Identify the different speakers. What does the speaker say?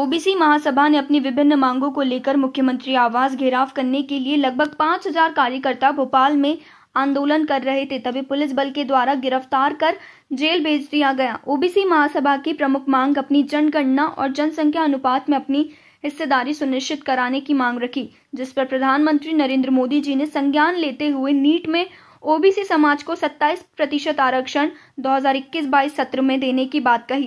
Speaker 1: OBC महासभा ने अपनी विभिन्न मांगों को लेकर मुख्यमंत्री आवास घेराव करने के लिए लगभग पाँच हजार कार्यकर्ता भोपाल में आंदोलन कर रहे थे तभी पुलिस बल के द्वारा गिरफ्तार कर जेल भेज दिया गया ओबीसी महासभा की प्रमुख मांग अपनी जनगणना और जनसंख्या अनुपात में अपनी हिस्सेदारी सुनिश्चित कराने की मांग रखी जिस पर प्रधानमंत्री नरेंद्र मोदी जी ने संज्ञान लेते हुए नीट में ओबीसी समाज को 27 प्रतिशत आरक्षण 2021-22 सत्र में देने की बात कही